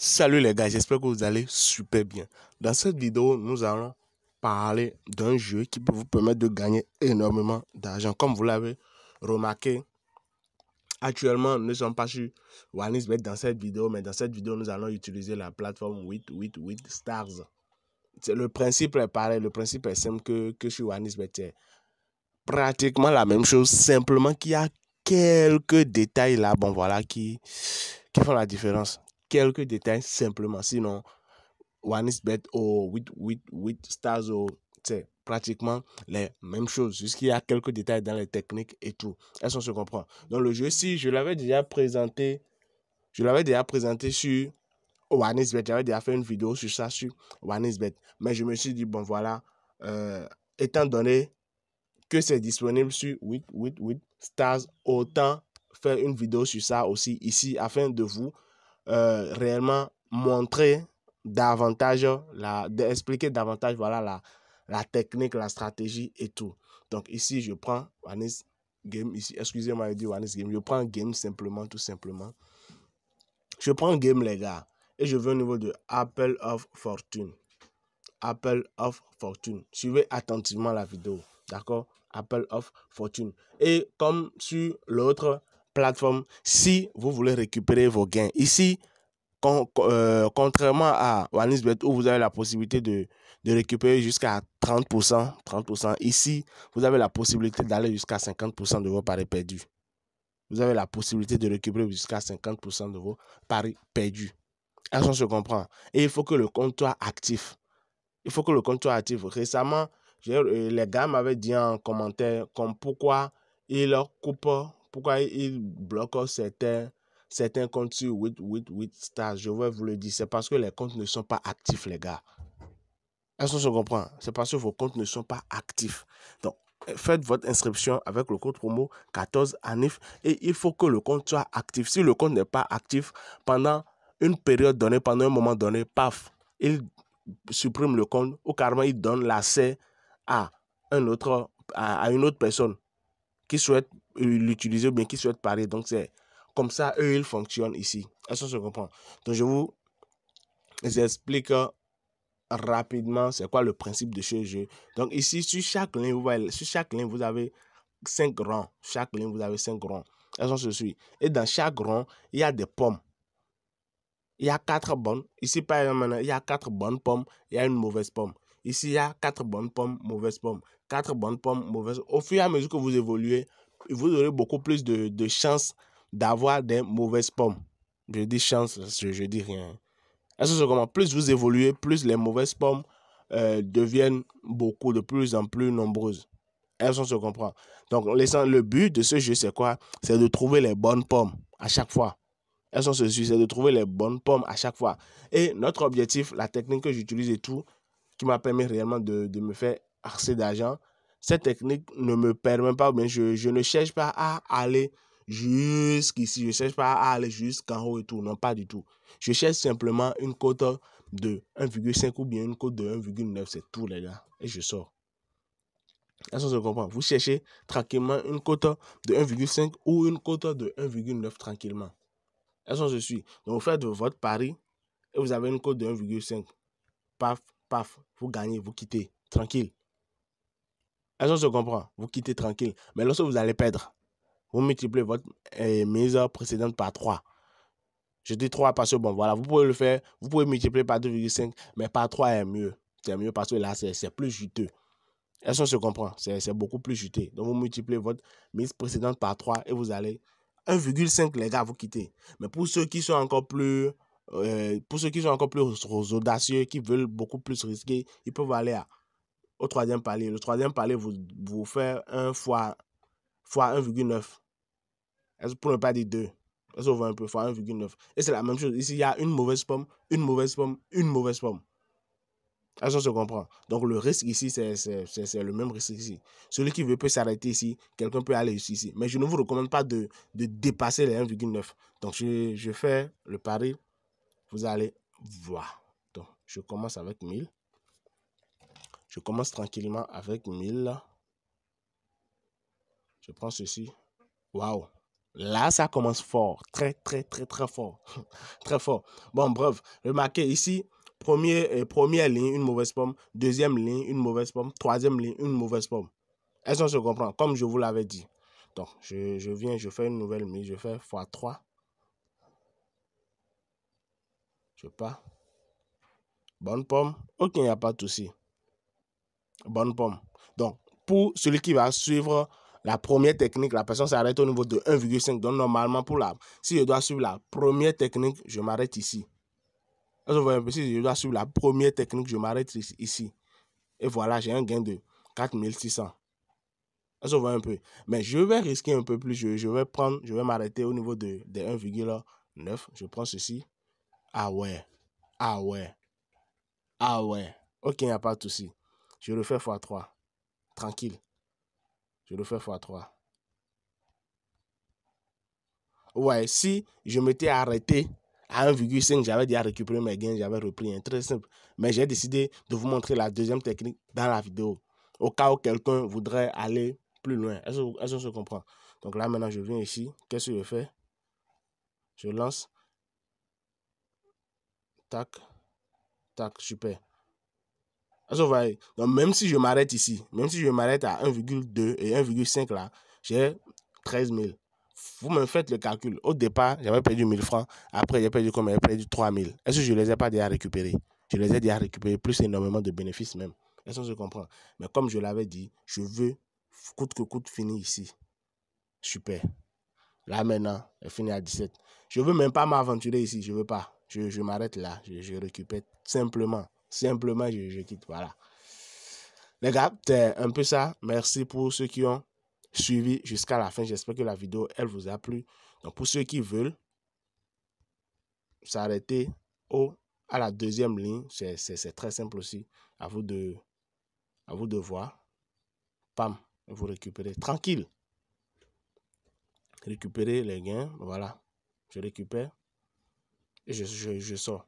Salut les gars, j'espère que vous allez super bien. Dans cette vidéo, nous allons parler d'un jeu qui peut vous permettre de gagner énormément d'argent. Comme vous l'avez remarqué, actuellement, nous ne sommes pas sur WanisBet dans cette vidéo, mais dans cette vidéo, nous allons utiliser la plateforme 888 Stars. Le principe est pareil, le principe est simple que, que sur WanisBet. C'est pratiquement la même chose, simplement qu'il y a quelques détails là, bon voilà, qui, qui font la différence, quelques détails simplement. Sinon, One ou oh, with with, With Stars ou oh, c'est pratiquement les mêmes choses. Juste y a quelques détails dans les techniques et tout. Est-ce qu'on se comprend Dans le jeu, si je l'avais déjà présenté, je l'avais déjà présenté sur bet. J'avais déjà fait une vidéo sur ça, sur bet. Mais je me suis dit, bon voilà, euh, étant donné que c'est disponible sur With with Stars, autant faire une vidéo sur ça aussi ici afin de vous euh, réellement montrer davantage, la, d'expliquer davantage voilà, la, la technique, la stratégie et tout. Donc ici, je prends Wannis Game, ici, excusez-moi, je dis Wannis Game, je prends Game simplement, tout simplement. Je prends Game, les gars, et je vais au niveau de Apple of Fortune. Apple of Fortune. Suivez attentivement la vidéo, d'accord Apple of Fortune. Et comme sur l'autre, plateforme si vous voulez récupérer vos gains. Ici, euh, contrairement à WanisBet où vous avez la possibilité de, de récupérer jusqu'à 30%, 30%, ici, vous avez la possibilité d'aller jusqu'à 50% de vos paris perdus. Vous avez la possibilité de récupérer jusqu'à 50% de vos paris perdus. est se comprend Et il faut que le compte soit actif. Il faut que le compte soit actif. Récemment, euh, les gars m'avaient dit en commentaire comme pourquoi ils coupent pourquoi il bloque certains, certains comptes sur 8, stars Je vais vous le dire, c'est parce que les comptes ne sont pas actifs, les gars. Est-ce qu'on se comprend C'est parce que vos comptes ne sont pas actifs. Donc, euh, faites votre inscription avec le code promo 14ANIF et il faut que le compte soit actif. Si le compte n'est pas actif pendant une période donnée, pendant un moment donné, paf, il supprime le compte ou carrément il donne l'accès à, un autre, à une autre personne qui souhaite euh, l'utiliser bien qui souhaitent parler. Donc, c'est comme ça, eux, ils fonctionnent ici. Est-ce se comprend? Donc, je vous explique rapidement c'est quoi le principe de ce jeu. Donc, ici, sur chaque ligne, vous, sur chaque ligne, vous avez cinq rangs. Chaque ligne, vous avez cinq rangs. Elles sont suit Et dans chaque rang, il y a des pommes. Il y a quatre bonnes. Ici, par exemple, il y a quatre bonnes pommes, il y a une mauvaise pomme. Ici, il y a quatre bonnes pommes, mauvaise pomme. Quatre bonnes pommes, mauvaise Au fur et à mesure que vous évoluez, vous aurez beaucoup plus de, de chances d'avoir des mauvaises pommes. Je dis chance, je, dis rien. Elles ce que plus vous évoluez, plus les mauvaises pommes euh, deviennent beaucoup de plus en plus nombreuses. Elles sont se comprend. Donc, le but de ce jeu, c'est quoi C'est de trouver les bonnes pommes à chaque fois. Elles sont ceci, c'est de trouver les bonnes pommes à chaque fois. Et notre objectif, la technique que j'utilise et tout, qui m'a permis réellement de, de me faire assez d'argent, cette technique ne me permet pas, mais je, ne cherche pas à aller jusqu'ici, je ne cherche pas à aller jusqu'en haut et tout, non, pas du tout. Je cherche simplement une cote de 1,5 ou bien une cote de 1,9, c'est tout les gars, et je sors. Est-ce se comprend Vous cherchez tranquillement une cote de 1,5 ou une cote de 1,9 tranquillement. Est-ce qu'on se Donc vous faites votre pari et vous avez une cote de 1,5. Paf, paf, vous gagnez, vous quittez, tranquille. Elles ce se comprend Vous quittez tranquille. Mais lorsque vous allez perdre, vous multipliez votre eh, mise précédente par 3. Je dis 3 parce que, bon, voilà, vous pouvez le faire. Vous pouvez multiplier par 2,5, mais par 3 est mieux. C'est mieux parce que là, c'est plus juteux. Elles ce se comprend C'est beaucoup plus juteux. Donc, vous multipliez votre mise précédente par 3 et vous allez 1,5 les gars vous quittez. Mais pour ceux qui sont encore plus euh, pour ceux qui sont encore plus audacieux, qui veulent beaucoup plus risquer, ils peuvent aller à au troisième palier. Le troisième palier vous, vous fait 1 fois, fois 1,9. Pour ne pas dire 2. Ça va un peu, fois 1,9. Et c'est la même chose. Ici, il y a une mauvaise pomme, une mauvaise pomme, une mauvaise pomme. Ça, on se comprend. Donc, le risque ici, c'est le même risque ici. Celui qui veut peut s'arrêter ici, quelqu'un peut aller ici. Mais je ne vous recommande pas de, de dépasser les 1,9. Donc, je, je fais le pari. Vous allez voir. Donc, je commence avec 1000. Je commence tranquillement avec 1000. Je prends ceci. Waouh. Là, ça commence fort. Très, très, très, très fort. très fort. Bon, bref, remarquez ici, premier, euh, première ligne, une mauvaise pomme. Deuxième ligne, une mauvaise pomme. Troisième ligne, une mauvaise pomme. Est-ce qu'on se comprend Comme je vous l'avais dit. Donc, je, viens, je fais une nouvelle mise. Je fais x3. Je pas. Bonne pomme. Ok, il n'y a pas de souci bonne pomme. Donc, pour celui qui va suivre la première technique, la personne s'arrête au niveau de 1,5. Donc, normalement, pour la, si je dois suivre la première technique, je m'arrête ici. Si je dois suivre la première technique, je m'arrête ici. Et voilà, j'ai un gain de 4600. Ça un peu. Mais je vais risquer un peu plus. Je, vais prendre, je vais m'arrêter au niveau de, 1,9. Je prends ceci. Ah ouais. Ah ouais. Ah ouais. Ok, il n'y a pas de souci. Je le fais x3. Tranquille. Je le fais x3. Ouais, si je m'étais arrêté à 1,5, j'avais déjà récupéré mes gains, j'avais repris. un hein, Très simple. Mais j'ai décidé de vous montrer la deuxième technique dans la vidéo. Au cas où quelqu'un voudrait aller plus loin. Est-ce qu'on se comprend Donc là, maintenant, je viens ici. Qu'est-ce que je fais Je lance. Tac. Tac. Super. Donc, même si je m'arrête ici, même si je m'arrête à 1,2 et 1,5 là, j'ai 13 000. Vous me faites le calcul. Au départ, j'avais perdu 1000 francs. Après, j'ai perdu combien J'ai perdu 000. Est-ce que je ne les ai pas déjà récupérés Je les ai déjà récupérés plus énormément de bénéfices même. Est-ce qu'on se comprend Mais comme je l'avais dit, je veux coûte que coûte finir ici. Super. Là maintenant, elle finit à 17. Je ne veux même pas m'aventurer ici. Je ne veux pas. Je, m'arrête là. je récupère simplement. Simplement, je, quitte. Voilà. Les gars, c'est un peu ça. Merci pour ceux qui ont suivi jusqu'à la fin. J'espère que la vidéo, elle vous a plu. Donc, pour ceux qui veulent s'arrêter au, à la deuxième ligne, c'est très simple aussi. À vous de, à de voir. Pam, vous récupérez. Tranquille. Récupérez les gains. Voilà. Je récupère. Et je sors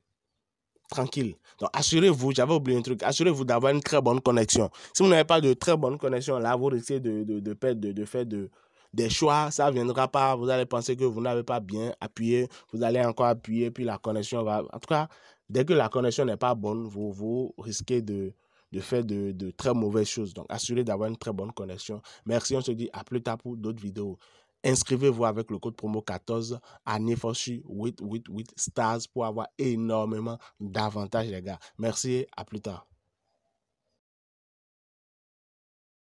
tranquille. Donc, assurez-vous, j'avais oublié un truc, assurez-vous d'avoir une très bonne connexion. Si vous n'avez pas de très bonne connexion, là, vous risquez de, de, perdre, de, faire des choix, ça ne viendra pas, vous allez penser que vous n'avez pas bien appuyé, vous allez encore appuyer, puis la connexion va... En tout cas, dès que la connexion n'est pas bonne, vous, vous risquez de, de faire de, de très mauvaises choses. Donc, assurez d'avoir une très bonne connexion. Merci, on se dit à plus tard pour d'autres vidéos. Inscrivez-vous avec le code promo 14 à Nefoshi 888 Stars pour avoir énormément d'avantages, les gars. Merci, à plus tard.